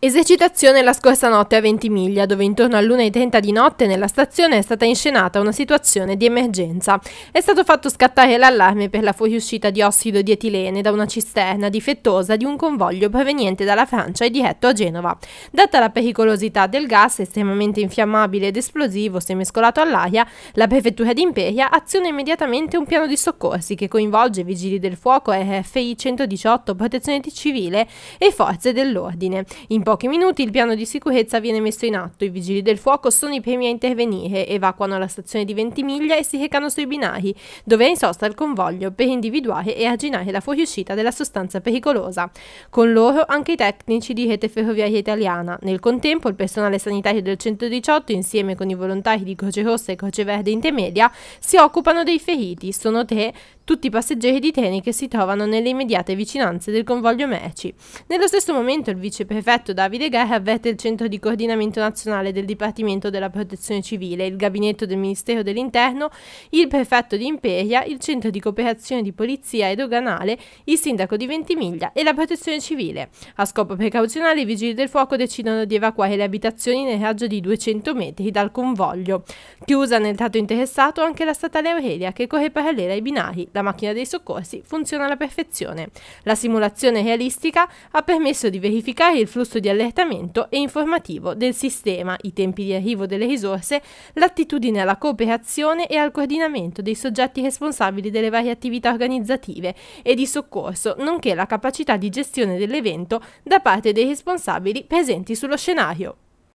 Esercitazione la scorsa notte a Ventimiglia, dove intorno all'1.30 di notte nella stazione è stata inscenata una situazione di emergenza. È stato fatto scattare l'allarme per la fuoriuscita di ossido di etilene da una cisterna difettosa di un convoglio proveniente dalla Francia e diretto a Genova. Data la pericolosità del gas estremamente infiammabile ed esplosivo se mescolato all'aria, la prefettura di Imperia aziona immediatamente un piano di soccorsi che coinvolge vigili del fuoco RFI 118, protezione civile e forze dell'ordine. In pochi minuti il piano di sicurezza viene messo in atto, i vigili del fuoco sono i primi a intervenire, evacuano la stazione di Ventimiglia e si recano sui binari, dove è in sosta il convoglio per individuare e arginare la fuoriuscita della sostanza pericolosa. Con loro anche i tecnici di Rete Ferroviaria Italiana. Nel contempo il personale sanitario del 118 insieme con i volontari di Croce Rossa e Croce Verde Intermedia si occupano dei feriti, sono tre, tutti i passeggeri di treni che si trovano nelle immediate vicinanze del convoglio merci. Nello stesso momento il viceprefetto Davide Guerra avverte il Centro di Coordinamento Nazionale del Dipartimento della Protezione Civile, il Gabinetto del Ministero dell'Interno, il prefetto di Imperia, il Centro di Cooperazione di Polizia e Doganale, il Sindaco di Ventimiglia e la Protezione Civile. A scopo precauzionale i Vigili del Fuoco decidono di evacuare le abitazioni nel raggio di 200 metri dal convoglio. Chiusa nel tratto interessato anche la statale Aurelia che corre parallela ai binari la macchina dei soccorsi funziona alla perfezione. La simulazione realistica ha permesso di verificare il flusso di allertamento e informativo del sistema, i tempi di arrivo delle risorse, l'attitudine alla cooperazione e al coordinamento dei soggetti responsabili delle varie attività organizzative e di soccorso, nonché la capacità di gestione dell'evento da parte dei responsabili presenti sullo scenario.